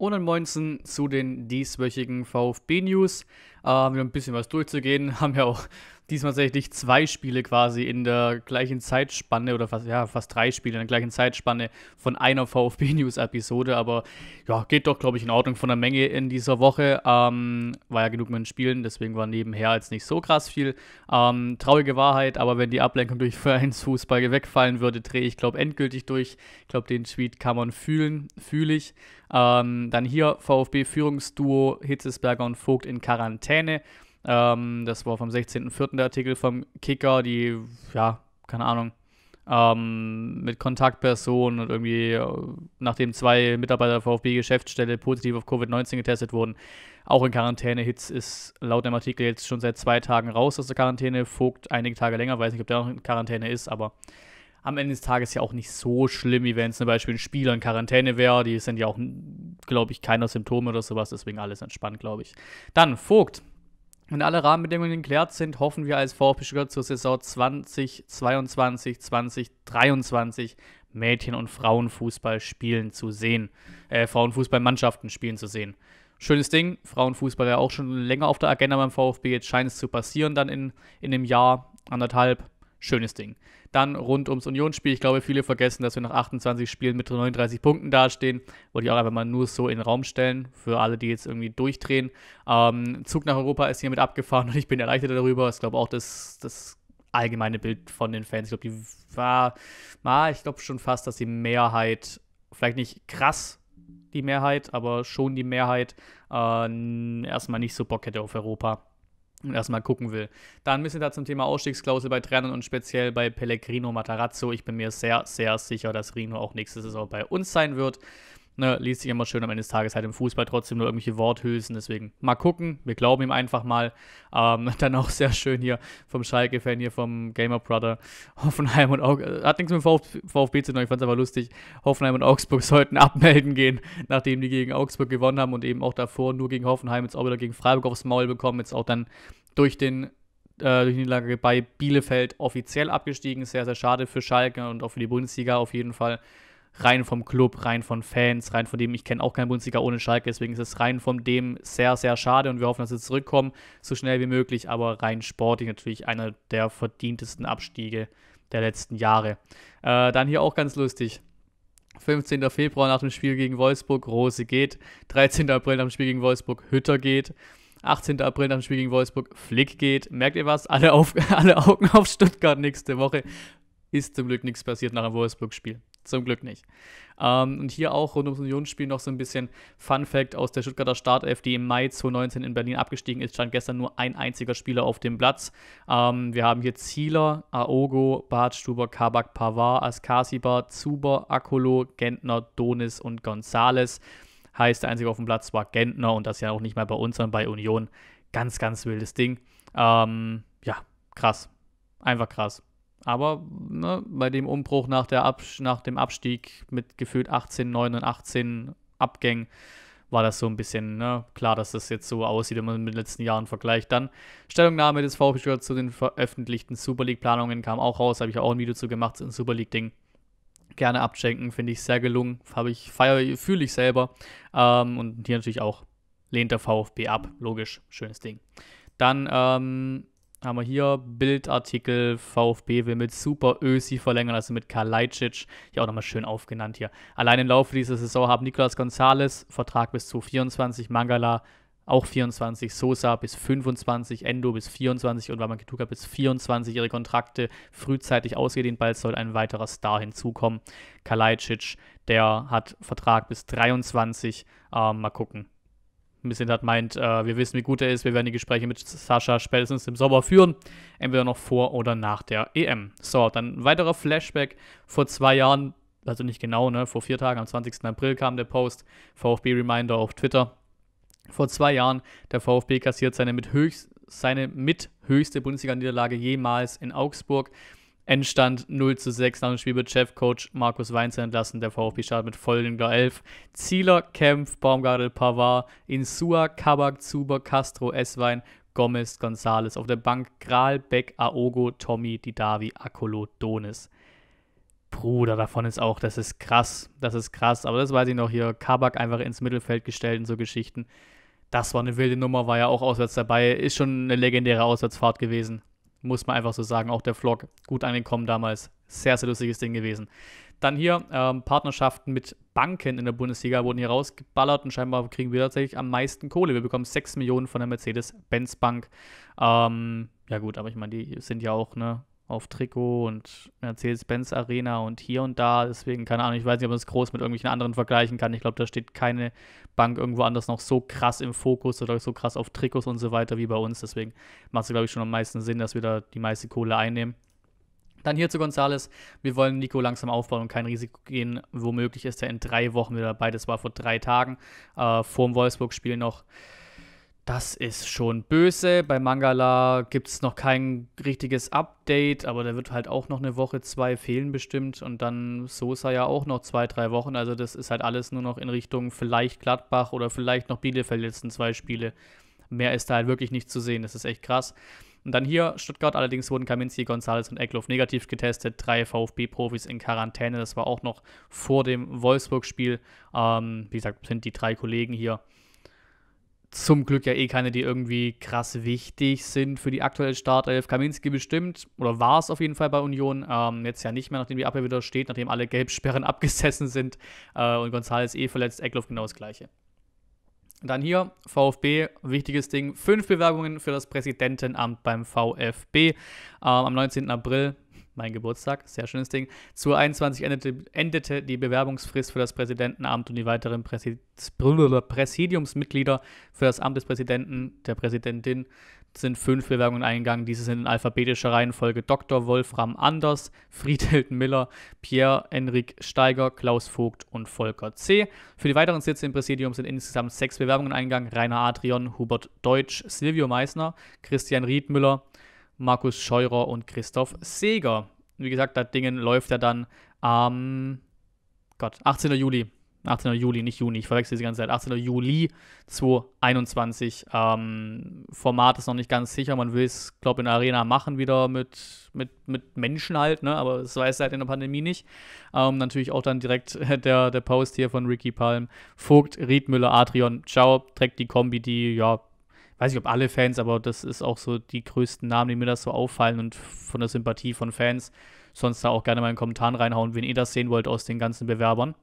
und ansonsten zu den dieswöchigen VfB-News. Äh, wir haben ein bisschen was durchzugehen, haben ja auch diesmal tatsächlich zwei Spiele quasi in der gleichen Zeitspanne oder fast, ja, fast drei Spiele in der gleichen Zeitspanne von einer VfB-News-Episode. Aber ja, geht doch, glaube ich, in Ordnung von der Menge in dieser Woche. Ähm, war ja genug mit den Spielen, deswegen war nebenher jetzt nicht so krass viel. Ähm, traurige Wahrheit, aber wenn die Ablenkung durch Vereinsfußball wegfallen würde, drehe ich, glaube endgültig durch. Ich glaube, den Tweet kann man fühlen, fühle ich. Ähm, dann hier VfB-Führungsduo Hitzesberger und Vogt in Quarantäne. Ähm, das war vom 16.04. der Artikel vom Kicker, die, ja, keine Ahnung, ähm, mit Kontaktpersonen und irgendwie, äh, nachdem zwei Mitarbeiter der VfB-Geschäftsstelle positiv auf Covid-19 getestet wurden, auch in Quarantäne. Hitz ist laut dem Artikel jetzt schon seit zwei Tagen raus aus der Quarantäne, Vogt einige Tage länger, weiß nicht, ob der noch in Quarantäne ist, aber am Ende des Tages ja auch nicht so schlimm, wie wenn es zum Beispiel ein Spieler in Quarantäne wäre. Die sind ja auch, glaube ich, keiner Symptome oder sowas, deswegen alles entspannt, glaube ich. Dann Vogt, wenn alle Rahmenbedingungen geklärt sind, hoffen wir als VfB Stuttgart zur Saison 2022, 2023 Mädchen- und Frauenfußball spielen zu sehen. Äh, Frauenfußballmannschaften spielen zu sehen. Schönes Ding, Frauenfußball ja auch schon länger auf der Agenda beim VfB. Jetzt scheint es zu passieren dann in, in einem Jahr, anderthalb schönes Ding. Dann rund ums Unionsspiel. Ich glaube, viele vergessen, dass wir nach 28 Spielen mit 39 Punkten dastehen. Wollte ich auch einfach mal nur so in den Raum stellen, für alle, die jetzt irgendwie durchdrehen. Ähm, Zug nach Europa ist hiermit abgefahren und ich bin erleichtert darüber. Ich glaube auch, dass das allgemeine Bild von den Fans, ich glaube, die war, na, ich glaube schon fast, dass die Mehrheit, vielleicht nicht krass die Mehrheit, aber schon die Mehrheit, äh, erstmal nicht so Bock hätte auf Europa und erstmal gucken will. Dann ein bisschen da zum Thema Ausstiegsklausel bei Trennern und speziell bei Pellegrino Matarazzo. Ich bin mir sehr, sehr sicher, dass Rino auch nächste Saison bei uns sein wird. Ne, liest sich immer schön am Ende des Tages halt im Fußball trotzdem nur irgendwelche Worthülsen. Deswegen mal gucken. Wir glauben ihm einfach mal. Ähm, dann auch sehr schön hier vom Schalke-Fan, hier vom Gamer Brother. Hoffenheim und Augsburg. Äh, hat nichts mit Vf VfB zu tun, ich fand es aber lustig. Hoffenheim und Augsburg sollten abmelden gehen, nachdem die gegen Augsburg gewonnen haben und eben auch davor nur gegen Hoffenheim, jetzt auch wieder gegen Freiburg aufs Maul bekommen. Jetzt auch dann durch den äh, durch die Niederlage bei Bielefeld offiziell abgestiegen. Sehr, sehr schade für Schalke und auch für die Bundesliga auf jeden Fall. Rein vom Club, rein von Fans, rein von dem, ich kenne auch keinen Bundesliga ohne Schalke, deswegen ist es rein von dem sehr, sehr schade und wir hoffen, dass sie zurückkommen, so schnell wie möglich, aber rein sportlich natürlich einer der verdientesten Abstiege der letzten Jahre. Äh, dann hier auch ganz lustig. 15. Februar nach dem Spiel gegen Wolfsburg, Rose geht. 13. April nach dem Spiel gegen Wolfsburg, Hütter geht. 18. April nach dem Spiel gegen Wolfsburg. Flick geht. Merkt ihr was? Alle, auf, alle Augen auf Stuttgart nächste Woche. Ist zum Glück nichts passiert nach einem Wolfsburg-Spiel. Zum Glück nicht. Ähm, und hier auch rund ums Unionsspiel noch so ein bisschen Fun Fact aus der Stuttgarter Startelf, die im Mai 2019 in Berlin abgestiegen ist. Stand gestern nur ein einziger Spieler auf dem Platz. Ähm, wir haben hier Zieler, Aogo, Bartstuber, Kabak, Pavar, Askasiba, Zuber, Akolo, Gentner, Donis und Gonzales. Heißt, der einzige auf dem Platz war Gentner und das ja auch nicht mal bei uns, sondern bei Union. Ganz, ganz wildes Ding. Ähm, ja, krass. Einfach krass. Aber ne, bei dem Umbruch nach, der nach dem Abstieg mit gefühlt 18, 9 und 18 Abgängen war das so ein bisschen ne, klar, dass das jetzt so aussieht, wenn man mit den letzten Jahren vergleicht. Dann Stellungnahme des VfB zu den veröffentlichten Super League-Planungen kam auch raus, habe ich auch ein Video zu gemacht, so ein Super League-Ding gerne abchecken, finde ich sehr gelungen. Habe ich, fühle ich selber. Ähm, und hier natürlich auch lehnt der VfB ab. Logisch, schönes Ding. Dann ähm, haben wir hier Bildartikel, VfB will mit Super Ösi verlängern, also mit Karl Kalajdzic, hier auch nochmal schön aufgenannt hier. Allein im Laufe dieser Saison haben Nicolas Gonzalez Vertrag bis zu 24, Mangala auch 24, Sosa bis 25, Endo bis 24 und Wamakituka bis 24 ihre Kontrakte frühzeitig ausgedehnt. Bald soll ein weiterer Star hinzukommen. Kalajdzic, der hat Vertrag bis 23. Ähm, mal gucken. Ein bisschen hat meint, äh, wir wissen, wie gut er ist. Wir werden die Gespräche mit Sascha spätestens im Sommer führen. Entweder noch vor oder nach der EM. So, dann ein weiterer Flashback vor zwei Jahren. Also nicht genau, ne? Vor vier Tagen, am 20. April kam der Post. VfB Reminder auf Twitter vor zwei Jahren der VfB kassiert seine mit, höchst, seine mit höchste Bundesliga-Niederlage jemals in Augsburg. Endstand 0 zu 6 nach dem Spiel wird Chefcoach Markus Weinz entlassen. Der VfB startet mit folgender 11. Zieler, Kempf, Baumgartel, Pavard, Insua, Kabak, Zuber, Castro, Esswein, Gomez, Gonzales. Auf der Bank Gral, Beck, Aogo, Tommy, Didavi, Akolo, Donis. Bruder, davon ist auch, das ist krass, das ist krass. Aber das weiß ich noch hier, Kabak einfach ins Mittelfeld gestellt und so Geschichten das war eine wilde Nummer, war ja auch auswärts dabei. Ist schon eine legendäre Auswärtsfahrt gewesen. Muss man einfach so sagen. Auch der Vlog gut angekommen damals. Sehr, sehr lustiges Ding gewesen. Dann hier ähm, Partnerschaften mit Banken in der Bundesliga wurden hier rausgeballert und scheinbar kriegen wir tatsächlich am meisten Kohle. Wir bekommen 6 Millionen von der Mercedes-Benz-Bank. Ähm, ja, gut, aber ich meine, die sind ja auch, ne, auf Trikot und Mercedes-Benz Arena und hier und da. Deswegen, keine Ahnung, ich weiß nicht, ob man es groß mit irgendwelchen anderen vergleichen kann. Ich glaube, da steht keine Bank irgendwo anders noch so krass im Fokus oder so krass auf Trikots und so weiter wie bei uns. Deswegen macht es, glaube ich, schon am meisten Sinn, dass wir da die meiste Kohle einnehmen. Dann hier zu Gonzales. Wir wollen Nico langsam aufbauen und kein Risiko gehen. Womöglich ist er in drei Wochen wieder dabei. Das war vor drei Tagen äh, vor dem Wolfsburg-Spiel noch. Das ist schon böse. Bei Mangala gibt es noch kein richtiges Update, aber da wird halt auch noch eine Woche, zwei fehlen bestimmt. Und dann Sosa ja auch noch zwei, drei Wochen. Also das ist halt alles nur noch in Richtung vielleicht Gladbach oder vielleicht noch Bielefeld letzten zwei Spiele. Mehr ist da halt wirklich nicht zu sehen. Das ist echt krass. Und dann hier Stuttgart, allerdings wurden Kaminski, Gonzalez und Eckloff negativ getestet. Drei VfB-Profis in Quarantäne. Das war auch noch vor dem Wolfsburg-Spiel. Ähm, wie gesagt, sind die drei Kollegen hier zum Glück ja eh keine, die irgendwie krass wichtig sind für die aktuelle Startelf. Kaminski bestimmt, oder war es auf jeden Fall bei Union, ähm, jetzt ja nicht mehr, nachdem die Abwehr wieder steht, nachdem alle Gelbsperren abgesessen sind äh, und González eh verletzt, Eckloff genau das Gleiche. Dann hier, VfB, wichtiges Ding, fünf Bewerbungen für das Präsidentenamt beim VfB ähm, am 19. April mein Geburtstag, sehr schönes Ding. Zur 21 endete, endete die Bewerbungsfrist für das Präsidentenamt und die weiteren Präsid Präsidiumsmitglieder für das Amt des Präsidenten, der Präsidentin sind fünf Bewerbungen eingegangen. Diese sind in alphabetischer Reihenfolge Dr. Wolfram Anders, Friedhild Miller, Pierre-Enrik Steiger, Klaus Vogt und Volker C. Für die weiteren Sitze im Präsidium sind insgesamt sechs Bewerbungen eingegangen. Rainer Adrian, Hubert Deutsch, Silvio Meissner, Christian Riedmüller, Markus Scheurer und Christoph Seger. Wie gesagt, das Ding läuft ja dann am ähm, Gott, 18. Juli. 18. Juli, nicht Juni, ich verwechsel die ganze Zeit. 18. Juli 2021. Ähm, Format ist noch nicht ganz sicher. Man will es, glaube ich, in der Arena machen, wieder mit, mit, mit Menschen halt, ne? aber das weiß halt in der Pandemie nicht. Ähm, natürlich auch dann direkt der, der Post hier von Ricky Palm. Vogt, Riedmüller, Adrian, ciao, trägt die Kombi, die ja weiß ich ob alle Fans, aber das ist auch so die größten Namen, die mir das so auffallen und von der Sympathie von Fans. Sonst da auch gerne mal in den Kommentaren reinhauen, wen ihr das sehen wollt aus den ganzen Bewerbern.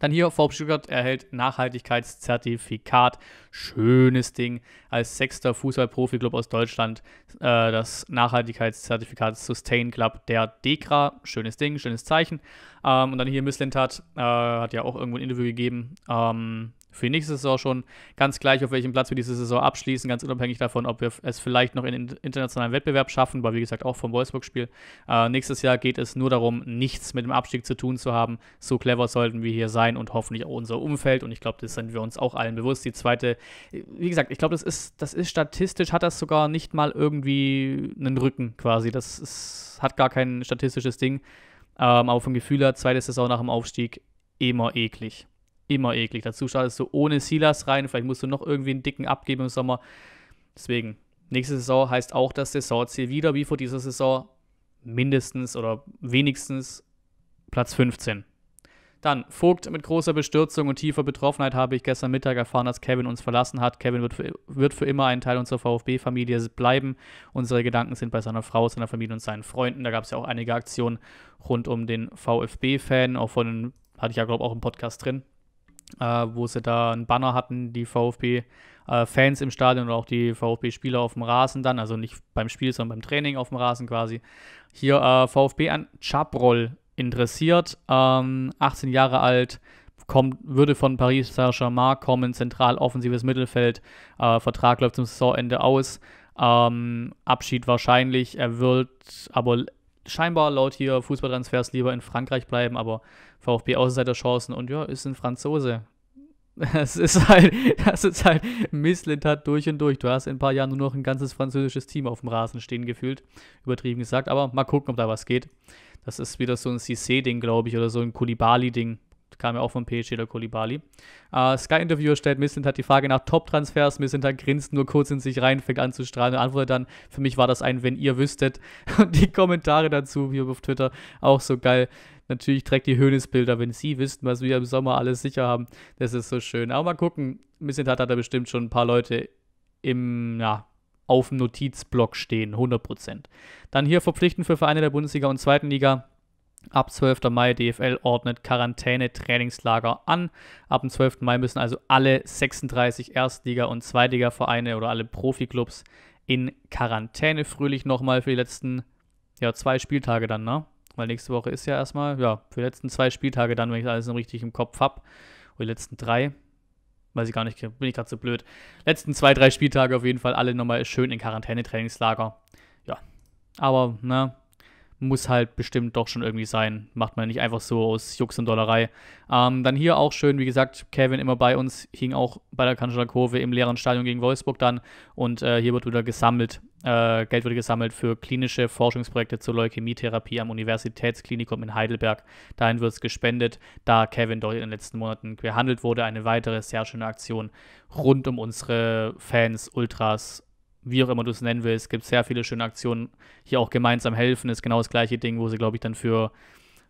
Dann hier, VfB Stuttgart erhält Nachhaltigkeitszertifikat. Schönes Ding. Als sechster Fußballprofi-Club aus Deutschland äh, das Nachhaltigkeitszertifikat Sustain Club der DEKRA. Schönes Ding, schönes Zeichen. Ähm, und dann hier, Miss Lindt hat, äh, hat ja auch irgendwo ein Interview gegeben, ähm, für nächste Saison schon. Ganz gleich, auf welchem Platz wir diese Saison abschließen, ganz unabhängig davon, ob wir es vielleicht noch in den internationalen Wettbewerb schaffen, weil wie gesagt auch vom Wolfsburg-Spiel. Äh, nächstes Jahr geht es nur darum, nichts mit dem Abstieg zu tun zu haben. So clever sollten wir hier sein und hoffentlich auch unser Umfeld. Und ich glaube, das sind wir uns auch allen bewusst. Die zweite, wie gesagt, ich glaube, das ist, das ist statistisch, hat das sogar nicht mal irgendwie einen Rücken quasi. Das ist, hat gar kein statistisches Ding. Ähm, aber vom Gefühl her, zweite Saison nach dem Aufstieg, immer eklig immer eklig. Dazu startest du ohne Silas rein. Vielleicht musst du noch irgendwie einen dicken abgeben im Sommer. Deswegen, nächste Saison heißt auch das Saisonziel wieder wie vor dieser Saison mindestens oder wenigstens Platz 15. Dann Vogt mit großer Bestürzung und tiefer Betroffenheit habe ich gestern Mittag erfahren, dass Kevin uns verlassen hat. Kevin wird für, wird für immer ein Teil unserer VfB-Familie bleiben. Unsere Gedanken sind bei seiner Frau, seiner Familie und seinen Freunden. Da gab es ja auch einige Aktionen rund um den VfB-Fan. Auch von, hatte ich ja, glaube ich, auch im Podcast drin äh, wo sie da einen Banner hatten, die VfB-Fans äh, im Stadion und auch die VfB-Spieler auf dem Rasen dann, also nicht beim Spiel, sondern beim Training auf dem Rasen quasi. Hier äh, VfB an Chabrol interessiert, ähm, 18 Jahre alt, kommt, würde von Paris Saint-Germain kommen, zentral offensives Mittelfeld, äh, Vertrag läuft zum Saisonende aus. Ähm, Abschied wahrscheinlich. Er wird aber scheinbar laut hier Fußballtransfers lieber in Frankreich bleiben, aber VfB Außenseiterchancen und ja, ist ein Franzose. Das ist halt, das ist halt Misslintat durch und durch. Du hast in ein paar Jahren nur noch ein ganzes französisches Team auf dem Rasen stehen gefühlt, übertrieben gesagt, aber mal gucken, ob da was geht. Das ist wieder so ein Cissé-Ding, glaube ich, oder so ein Kulibali-Ding kam ja auch vom PSG oder Kolibali. Äh, Sky-Interviewer stellt Missint hat die Frage nach Top-Transfers. Missint halt grinst nur kurz in sich rein, fängt an zu strahlen und antwortet dann, für mich war das ein, wenn ihr wüsstet. Und die Kommentare dazu, hier auf Twitter, auch so geil. Natürlich trägt die Höhnesbilder, wenn sie wüssten, was wir im Sommer alles sicher haben. Das ist so schön. Aber mal gucken, Missint hat, hat da bestimmt schon ein paar Leute im, ja, auf dem Notizblock stehen, 100%. Dann hier verpflichten für Vereine der Bundesliga und zweiten Liga. Ab 12. Mai DFL ordnet Quarantäne-Trainingslager an. Ab dem 12. Mai müssen also alle 36 Erstliga- und Zweitliga-Vereine oder alle Profiklubs in Quarantäne. Fröhlich nochmal für die letzten ja, zwei Spieltage dann, ne? Weil nächste Woche ist ja erstmal, ja, für die letzten zwei Spieltage dann, wenn ich alles richtig im Kopf habe. Oder die letzten drei. Weiß ich gar nicht, bin ich gerade so blöd. Letzten zwei, drei Spieltage auf jeden Fall alle nochmal schön in Quarantäne-Trainingslager. Ja. Aber, ne, muss halt bestimmt doch schon irgendwie sein. Macht man nicht einfach so aus Jux und Dollerei. Ähm, dann hier auch schön, wie gesagt, Kevin immer bei uns, hing auch bei der Kanzler Kurve im leeren Stadion gegen Wolfsburg dann. Und äh, hier wird wieder gesammelt, äh, Geld wurde gesammelt für klinische Forschungsprojekte zur Leukämietherapie am Universitätsklinikum in Heidelberg. Dahin wird es gespendet, da Kevin dort in den letzten Monaten behandelt wurde. Eine weitere sehr schöne Aktion rund um unsere Fans, Ultras, wie auch immer du es nennen willst, gibt es sehr viele schöne Aktionen. Hier auch gemeinsam helfen ist genau das gleiche Ding, wo sie, glaube ich, dann für,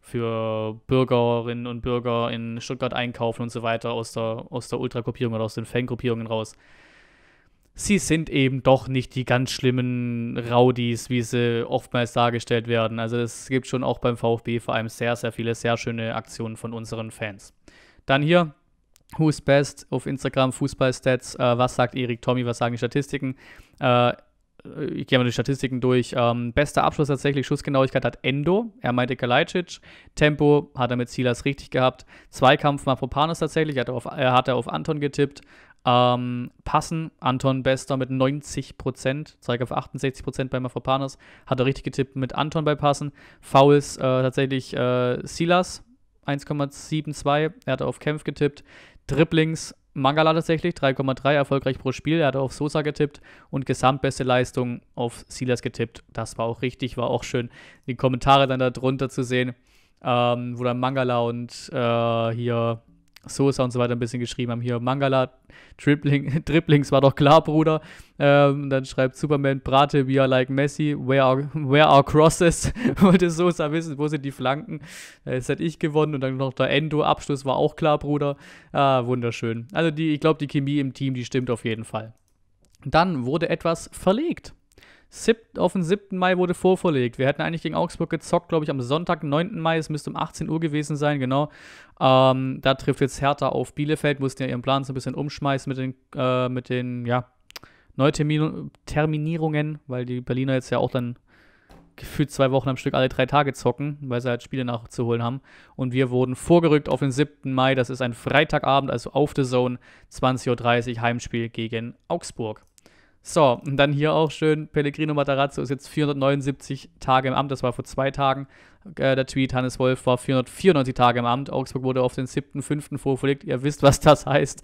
für Bürgerinnen und Bürger in Stuttgart einkaufen und so weiter aus der, aus der Ultra-Gruppierung oder aus den Fangruppierungen raus. Sie sind eben doch nicht die ganz schlimmen Raudis, wie sie oftmals dargestellt werden. Also es gibt schon auch beim VfB vor allem sehr, sehr viele sehr schöne Aktionen von unseren Fans. Dann hier Who's Best auf Instagram, Fußballstats, äh, was sagt Erik Tommy, was sagen die Statistiken. Äh, ich gehe mal die Statistiken durch. Ähm, bester Abschluss tatsächlich, Schussgenauigkeit hat Endo, er meinte Kalajdzic. Tempo hat er mit Silas richtig gehabt. Zweikampf Mafropanos tatsächlich, hat er, auf, äh, hat er auf Anton getippt. Ähm, Passen, Anton Bester mit 90%, zeige auf 68% bei Mafropanos, hat er richtig getippt mit Anton bei Passen. Fouls äh, tatsächlich äh, Silas, 1,72, er hat auf Kämpf getippt. Dribblings Mangala tatsächlich, 3,3 erfolgreich pro Spiel. Er hat auf Sosa getippt und gesamtbeste Leistung auf Silas getippt. Das war auch richtig, war auch schön, die Kommentare dann darunter zu sehen, ähm, wo dann Mangala und äh, hier Sosa und so weiter ein bisschen geschrieben haben. Hier Mangala, Dribbling, Dribblings war doch klar, Bruder. Ähm, dann schreibt Superman, Brate, we are like Messi, where are, where are crosses? Wollte Sosa wissen, wo sind die Flanken? Jetzt äh, hätte ich gewonnen und dann noch der Endo-Abschluss war auch klar, Bruder. Ah, wunderschön. Also die, ich glaube, die Chemie im Team, die stimmt auf jeden Fall. Dann wurde etwas verlegt. Sieb auf den 7. Mai wurde vorverlegt. Wir hätten eigentlich gegen Augsburg gezockt, glaube ich, am Sonntag, 9. Mai. Es müsste um 18 Uhr gewesen sein, genau. Ähm, da trifft jetzt Hertha auf Bielefeld, mussten ja ihren Plan so ein bisschen umschmeißen mit den, äh, mit den ja, Neuterminierungen, weil die Berliner jetzt ja auch dann gefühlt zwei Wochen am Stück alle drei Tage zocken, weil sie halt Spiele nachzuholen haben. Und wir wurden vorgerückt auf den 7. Mai. Das ist ein Freitagabend, also auf der Zone, 20.30 Uhr, Heimspiel gegen Augsburg. So, und dann hier auch schön, Pellegrino Matarazzo ist jetzt 479 Tage im Amt, das war vor zwei Tagen. Äh, der Tweet Hannes Wolf war 494 Tage im Amt. Augsburg wurde auf den 7.5. vorverlegt. Ihr wisst, was das heißt.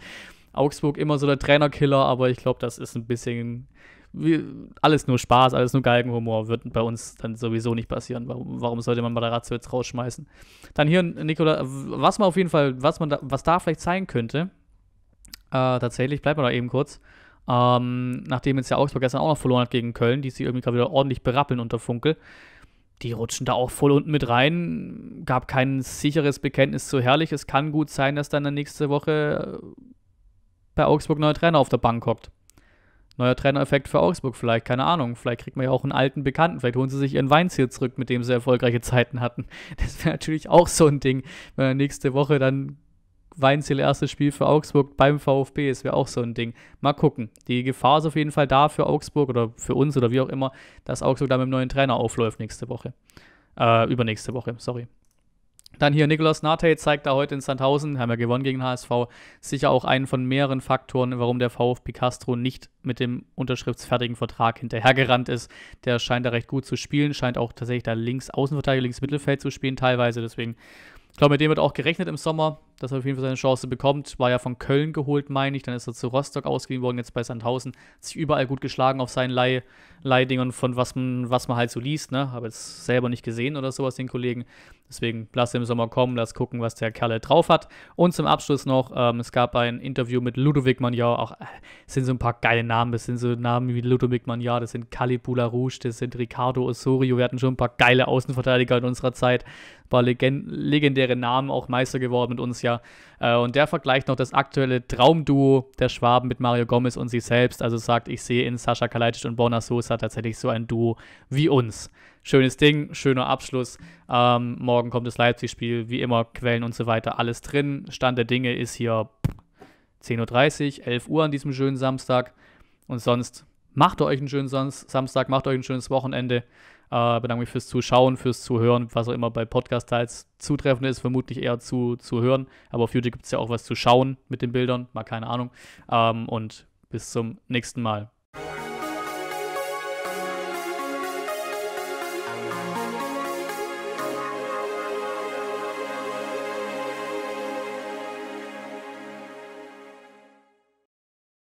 Augsburg immer so der Trainerkiller, aber ich glaube, das ist ein bisschen wie, alles nur Spaß, alles nur Galgenhumor. Wird bei uns dann sowieso nicht passieren. Warum, warum sollte man Matarazzo jetzt rausschmeißen? Dann hier, Nikola, was man auf jeden Fall, was man da, was da vielleicht sein könnte, äh, tatsächlich, bleiben wir da eben kurz. Ähm, nachdem jetzt ja Augsburg gestern auch noch verloren hat gegen Köln, die sich irgendwie gerade wieder ordentlich berappeln unter Funkel. Die rutschen da auch voll unten mit rein. Gab kein sicheres Bekenntnis zu Herrlich. Es kann gut sein, dass dann nächste Woche äh, bei Augsburg ein neuer Trainer auf der Bank hockt. Neuer Trainereffekt für Augsburg vielleicht, keine Ahnung. Vielleicht kriegt man ja auch einen alten Bekannten. Vielleicht holen sie sich ihren Weinziel zurück, mit dem sie erfolgreiche Zeiten hatten. Das wäre natürlich auch so ein Ding, wenn man nächste Woche dann Weinziel erstes Spiel für Augsburg beim VfB, ist wäre auch so ein Ding. Mal gucken. Die Gefahr ist auf jeden Fall da für Augsburg oder für uns oder wie auch immer, dass Augsburg da mit dem neuen Trainer aufläuft nächste Woche. Äh, übernächste Woche, sorry. Dann hier Nikolaus Nate zeigt da heute in Sandhausen, haben wir ja gewonnen gegen HSV, sicher auch einen von mehreren Faktoren, warum der VfB Castro nicht mit dem unterschriftsfertigen Vertrag hinterhergerannt ist. Der scheint da recht gut zu spielen, scheint auch tatsächlich da links Außenverteidiger, links Mittelfeld zu spielen teilweise, deswegen glaube, mit dem wird auch gerechnet im Sommer, dass er auf jeden Fall seine Chance bekommt. War ja von Köln geholt, meine ich. Dann ist er zu Rostock ausgeliehen worden, jetzt bei Sandhausen. Hat sich überall gut geschlagen auf seinen Leih Leihdingern, von was man, was man halt so liest. Ne? Habe jetzt selber nicht gesehen oder sowas, den Kollegen. Deswegen lass im Sommer kommen, lass gucken, was der Kerle drauf hat. Und zum Abschluss noch, ähm, es gab ein Interview mit Ludovic Magnard, auch äh, sind so ein paar geile Namen, das sind so Namen wie Ludovic Magnard, das sind Calipula Rouge, das sind Ricardo Osorio, wir hatten schon ein paar geile Außenverteidiger in unserer Zeit, ein paar legendäre Namen, auch Meister geworden mit uns ja. Äh, und der vergleicht noch das aktuelle Traumduo der Schwaben mit Mario Gomez und sich selbst. Also sagt, ich sehe in Sascha Kalajdzic und Borna Sosa tatsächlich so ein Duo wie uns. Schönes Ding, schöner Abschluss. Ähm, morgen kommt das Leipzig-Spiel, wie immer, Quellen und so weiter, alles drin. Stand der Dinge ist hier 10.30 Uhr, 11 Uhr an diesem schönen Samstag. Und sonst Macht euch einen schönen Samstag, macht euch ein schönes Wochenende. Äh, bedanke mich fürs Zuschauen, fürs Zuhören, was auch immer bei Podcast-Teils zutreffend ist, vermutlich eher zu, zu hören. Aber auf YouTube gibt es ja auch was zu schauen mit den Bildern, mal keine Ahnung. Ähm, und bis zum nächsten Mal.